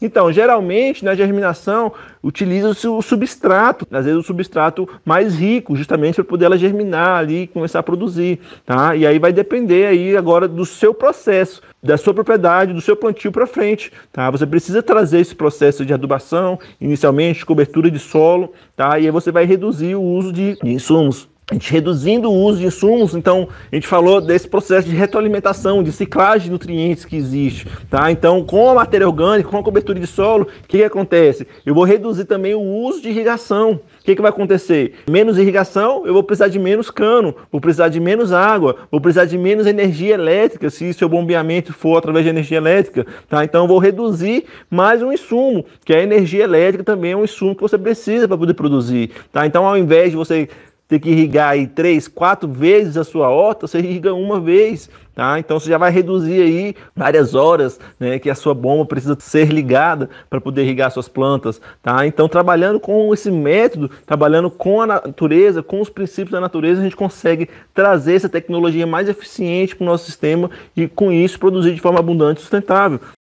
Então, geralmente na germinação utiliza-se o substrato, às vezes o substrato mais rico, justamente para poder ela germinar ali e começar a produzir, tá? E aí vai depender aí agora do seu processo, da sua propriedade, do seu plantio para frente, tá? Você precisa trazer esse processo de adubação, inicialmente cobertura de solo, tá? E aí você vai reduzir o uso de insumos a gente reduzindo o uso de insumos, então a gente falou desse processo de retroalimentação, de ciclagem de nutrientes que existe, tá? Então, com a matéria orgânica, com a cobertura de solo, o que, que acontece? Eu vou reduzir também o uso de irrigação. O que, que vai acontecer? Menos irrigação, eu vou precisar de menos cano, vou precisar de menos água, vou precisar de menos energia elétrica, se seu bombeamento for através de energia elétrica, tá? Então, eu vou reduzir mais um insumo, que é a energia elétrica também é um insumo que você precisa para poder produzir, tá? Então, ao invés de você ter que irrigar aí três, quatro vezes a sua horta, você irriga uma vez, tá? Então você já vai reduzir aí várias horas, né, que a sua bomba precisa ser ligada para poder irrigar suas plantas, tá? Então trabalhando com esse método, trabalhando com a natureza, com os princípios da natureza, a gente consegue trazer essa tecnologia mais eficiente para o nosso sistema e com isso produzir de forma abundante e sustentável,